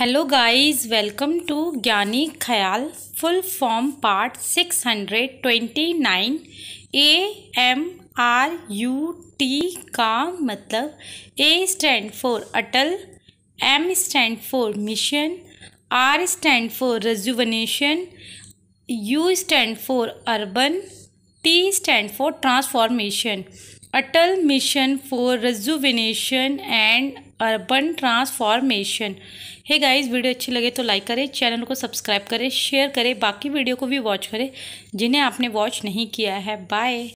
hello guys welcome to Gyani Khyal full form part six hundred twenty nine A M R U T का मतलब A stand for Atal M stand for mission R stand for rejuvenation U stand for urban T stand for transformation Atal mission for rejuvenation and urban transformation hey guys video अच्छी लगे तो like करें channel को subscribe करें share करें बाकी video को भी वॉच करें जिन्हें आपने वॉच नहीं किया है बाय